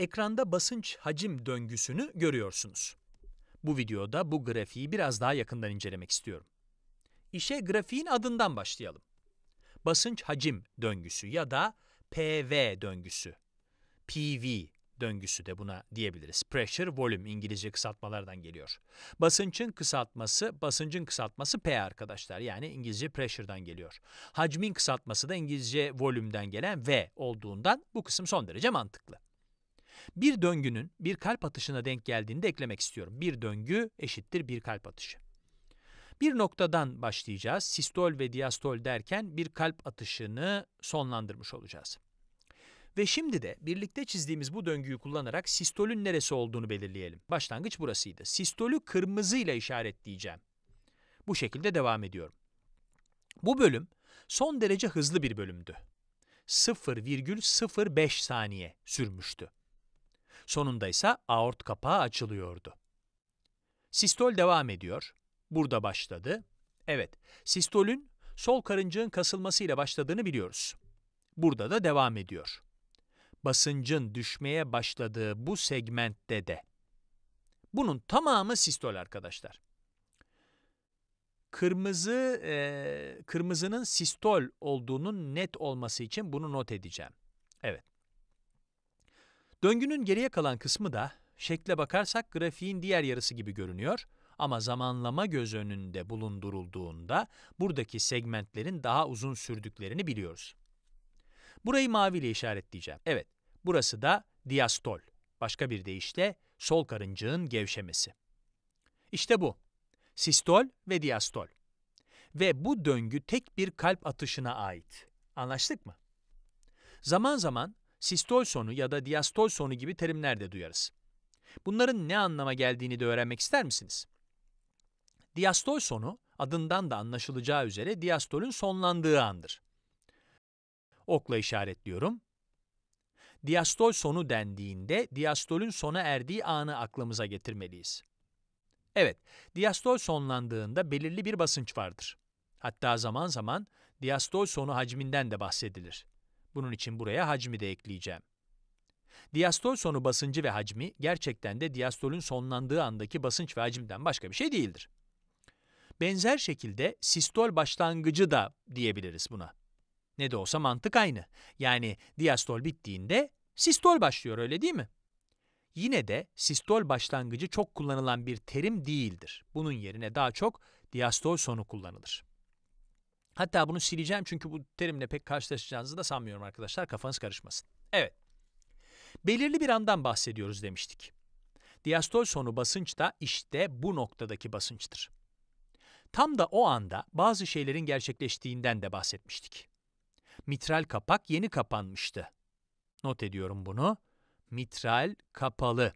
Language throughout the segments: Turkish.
Ekranda basınç hacim döngüsünü görüyorsunuz. Bu videoda bu grafiği biraz daha yakından incelemek istiyorum. İşe grafiğin adından başlayalım. Basınç hacim döngüsü ya da PV döngüsü, PV döngüsü de buna diyebiliriz. Pressure volume İngilizce kısaltmalardan geliyor. Basıncın kısaltması, basıncın kısaltması P arkadaşlar. Yani İngilizce pressure'dan geliyor. Hacmin kısaltması da İngilizce volümden gelen V olduğundan bu kısım son derece mantıklı. Bir döngünün bir kalp atışına denk geldiğini de eklemek istiyorum. Bir döngü eşittir bir kalp atışı. Bir noktadan başlayacağız. Sistol ve diastol derken bir kalp atışını sonlandırmış olacağız. Ve şimdi de birlikte çizdiğimiz bu döngüyü kullanarak sistolün neresi olduğunu belirleyelim. Başlangıç burasıydı. Sistolü kırmızıyla işaretleyeceğim. Bu şekilde devam ediyorum. Bu bölüm son derece hızlı bir bölümdü. 0,05 saniye sürmüştü. Sonunda ise aort kapağı açılıyordu. Sistol devam ediyor. Burada başladı. Evet, sistolün sol karıncığın kasılmasıyla başladığını biliyoruz. Burada da devam ediyor. Basıncın düşmeye başladığı bu segmentte de. Bunun tamamı sistol arkadaşlar. Kırmızı, e, kırmızının sistol olduğunun net olması için bunu not edeceğim. Evet. Döngünün geriye kalan kısmı da şekle bakarsak grafiğin diğer yarısı gibi görünüyor ama zamanlama göz önünde bulundurulduğunda buradaki segmentlerin daha uzun sürdüklerini biliyoruz. Burayı maviyle işaretleyeceğim. Evet, burası da diastol. Başka bir deyişle sol karıncığın gevşemesi. İşte bu. Sistol ve diastol. Ve bu döngü tek bir kalp atışına ait. Anlaştık mı? Zaman zaman sistol sonu ya da diastol sonu gibi terimler de duyarız. Bunların ne anlama geldiğini de öğrenmek ister misiniz? Diastol sonu adından da anlaşılacağı üzere diastolün sonlandığı andır. Okla işaretliyorum. Diastol sonu dendiğinde diastolün sona erdiği anı aklımıza getirmeliyiz. Evet, diastol sonlandığında belirli bir basınç vardır. Hatta zaman zaman diastol sonu hacminden de bahsedilir. Bunun için buraya hacmi de ekleyeceğim. Diastol sonu basıncı ve hacmi gerçekten de diastolün sonlandığı andaki basınç ve hacimden başka bir şey değildir. Benzer şekilde sistol başlangıcı da diyebiliriz buna. Ne de olsa mantık aynı. Yani diastol bittiğinde sistol başlıyor öyle değil mi? Yine de sistol başlangıcı çok kullanılan bir terim değildir. Bunun yerine daha çok diastol sonu kullanılır. Hatta bunu sileceğim çünkü bu terimle pek karşılaşacağınızı da sanmıyorum arkadaşlar. Kafanız karışmasın. Evet. Belirli bir andan bahsediyoruz demiştik. Diastol sonu basınç da işte bu noktadaki basınçtır. Tam da o anda bazı şeylerin gerçekleştiğinden de bahsetmiştik. Mitral kapak yeni kapanmıştı. Not ediyorum bunu. Mitral kapalı.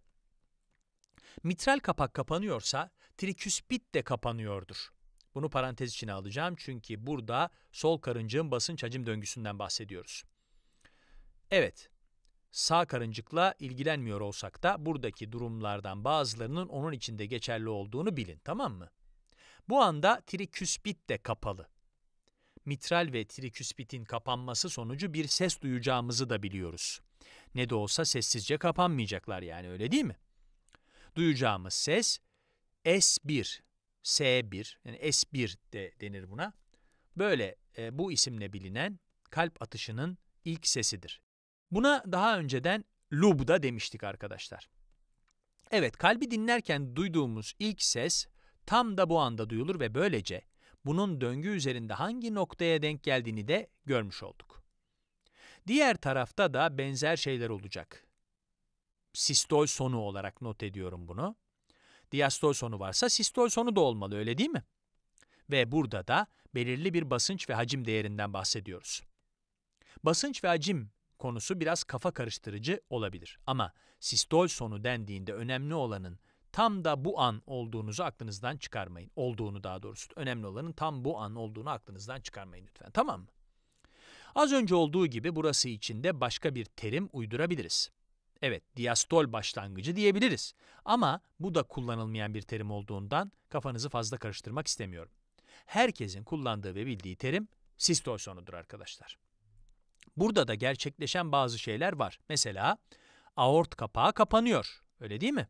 Mitral kapak kapanıyorsa triküspit de kapanıyordur. Bunu parantez içine alacağım çünkü burada sol karıncığın basınç hacim döngüsünden bahsediyoruz. Evet, sağ karıncıkla ilgilenmiyor olsak da buradaki durumlardan bazılarının onun içinde geçerli olduğunu bilin, tamam mı? Bu anda triküspit de kapalı. Mitral ve triküspitin kapanması sonucu bir ses duyacağımızı da biliyoruz. Ne de olsa sessizce kapanmayacaklar yani öyle değil mi? Duyacağımız ses S1 S1 yani S1 de denir buna. Böyle e, bu isimle bilinen kalp atışının ilk sesidir. Buna daha önceden lub da demiştik arkadaşlar. Evet kalbi dinlerken duyduğumuz ilk ses tam da bu anda duyulur ve böylece bunun döngü üzerinde hangi noktaya denk geldiğini de görmüş olduk. Diğer tarafta da benzer şeyler olacak. Sistol sonu olarak not ediyorum bunu diastol sonu varsa sistol sonu da olmalı öyle değil mi? Ve burada da belirli bir basınç ve hacim değerinden bahsediyoruz. Basınç ve hacim konusu biraz kafa karıştırıcı olabilir ama sistol sonu dendiğinde önemli olanın tam da bu an olduğunuzu aklınızdan çıkarmayın. Olduğunu daha doğrusu. Önemli olanın tam bu an olduğunu aklınızdan çıkarmayın lütfen. Tamam mı? Az önce olduğu gibi burası için de başka bir terim uydurabiliriz. Evet, diastol başlangıcı diyebiliriz. Ama bu da kullanılmayan bir terim olduğundan kafanızı fazla karıştırmak istemiyorum. Herkesin kullandığı ve bildiği terim sistol sonudur arkadaşlar. Burada da gerçekleşen bazı şeyler var. Mesela aort kapağı kapanıyor. Öyle değil mi?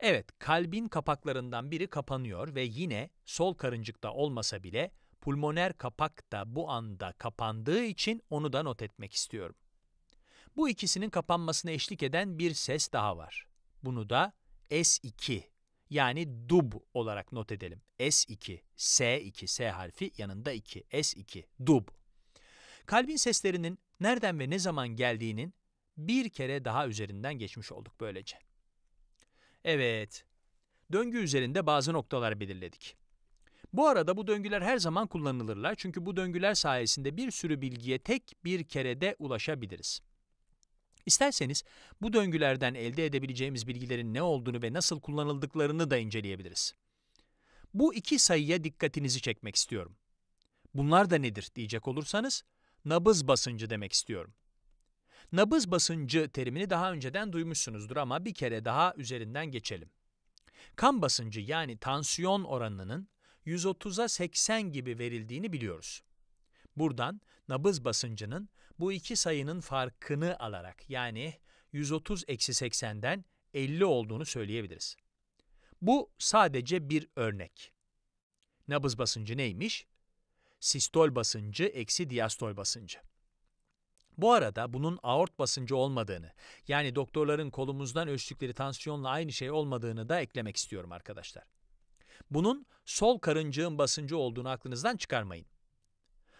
Evet, kalbin kapaklarından biri kapanıyor ve yine sol karıncıkta olmasa bile pulmoner kapak da bu anda kapandığı için onu da not etmek istiyorum. Bu ikisinin kapanmasına eşlik eden bir ses daha var. Bunu da S2 yani dub olarak not edelim. S2, S2, S harfi yanında 2, S2, dub. Kalbin seslerinin nereden ve ne zaman geldiğinin bir kere daha üzerinden geçmiş olduk böylece. Evet, döngü üzerinde bazı noktalar belirledik. Bu arada bu döngüler her zaman kullanılırlar çünkü bu döngüler sayesinde bir sürü bilgiye tek bir kerede ulaşabiliriz. İsterseniz bu döngülerden elde edebileceğimiz bilgilerin ne olduğunu ve nasıl kullanıldıklarını da inceleyebiliriz. Bu iki sayıya dikkatinizi çekmek istiyorum. Bunlar da nedir diyecek olursanız, nabız basıncı demek istiyorum. Nabız basıncı terimini daha önceden duymuşsunuzdur ama bir kere daha üzerinden geçelim. Kan basıncı yani tansiyon oranının 130'a 80 gibi verildiğini biliyoruz. Buradan nabız basıncının bu iki sayının farkını alarak yani 130 eksi 80'den 50 olduğunu söyleyebiliriz. Bu sadece bir örnek. Nabız basıncı neymiş? Sistol basıncı eksi diastol basıncı. Bu arada bunun aort basıncı olmadığını, yani doktorların kolumuzdan ölçtükleri tansiyonla aynı şey olmadığını da eklemek istiyorum arkadaşlar. Bunun sol karıncığın basıncı olduğunu aklınızdan çıkarmayın.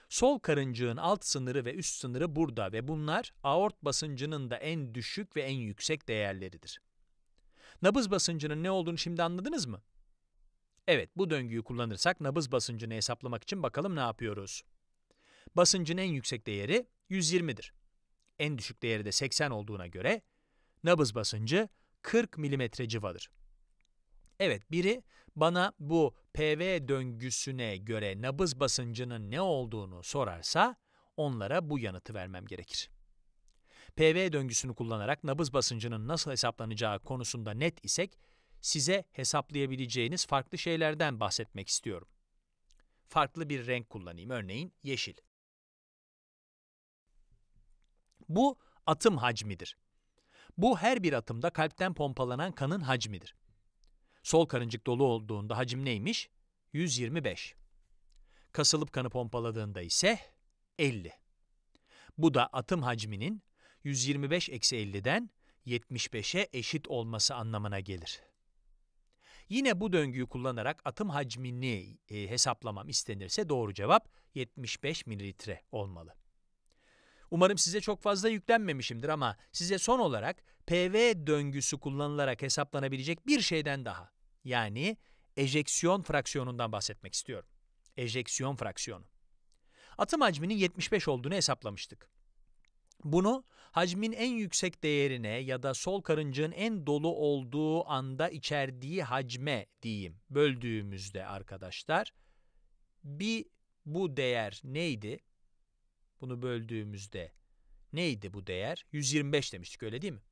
Sol karıncığın alt sınırı ve üst sınırı burada ve bunlar aort basıncının da en düşük ve en yüksek değerleridir. Nabız basıncının ne olduğunu şimdi anladınız mı? Evet, bu döngüyü kullanırsak nabız basıncını hesaplamak için bakalım ne yapıyoruz. Basıncın en yüksek değeri 120'dir. En düşük değeri de 80 olduğuna göre nabız basıncı 40 mm civadır. Evet biri bana bu PV döngüsüne göre nabız basıncının ne olduğunu sorarsa onlara bu yanıtı vermem gerekir. PV döngüsünü kullanarak nabız basıncının nasıl hesaplanacağı konusunda net isek size hesaplayabileceğiniz farklı şeylerden bahsetmek istiyorum. Farklı bir renk kullanayım örneğin yeşil. Bu atım hacmidir. Bu her bir atımda kalpten pompalanan kanın hacmidir. Sol karıncık dolu olduğunda hacim neymiş? 125. Kasılıp kanı pompaladığında ise 50. Bu da atım hacminin 125 eksi 50'den 75'e eşit olması anlamına gelir. Yine bu döngüyü kullanarak atım hacmini e, hesaplamam istenirse doğru cevap 75 mililitre olmalı. Umarım size çok fazla yüklenmemişimdir ama size son olarak PV döngüsü kullanılarak hesaplanabilecek bir şeyden daha, yani ejeksiyon fraksiyonundan bahsetmek istiyorum. Ejeksiyon fraksiyonu. Atım hacminin 75 olduğunu hesaplamıştık. Bunu hacmin en yüksek değerine ya da sol karıncığın en dolu olduğu anda içerdiği hacme diyeyim böldüğümüzde arkadaşlar bir bu değer neydi? Bunu böldüğümüzde neydi bu değer? 125 demiştik öyle değil mi?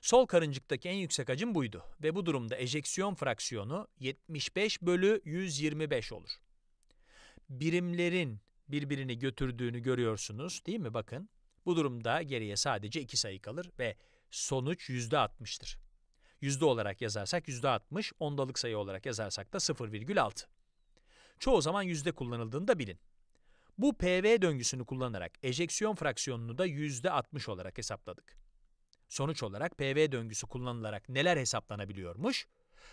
Sol karıncıktaki en yüksek hacim buydu ve bu durumda ejeksiyon fraksiyonu 75 bölü 125 olur. Birimlerin birbirini götürdüğünü görüyorsunuz değil mi bakın. Bu durumda geriye sadece iki sayı kalır ve sonuç %60'tır. Yüzde olarak yazarsak %60, ondalık sayı olarak yazarsak da 0,6. Çoğu zaman yüzde kullanıldığını da bilin. Bu PV döngüsünü kullanarak ejeksiyon fraksiyonunu da %60 olarak hesapladık. Sonuç olarak PV döngüsü kullanılarak neler hesaplanabiliyormuş?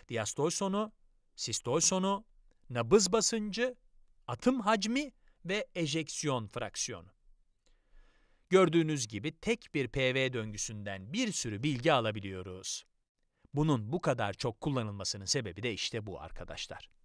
Diastol sonu, sistol sonu, nabız basıncı, atım hacmi ve ejeksiyon fraksiyonu. Gördüğünüz gibi tek bir PV döngüsünden bir sürü bilgi alabiliyoruz. Bunun bu kadar çok kullanılmasının sebebi de işte bu arkadaşlar.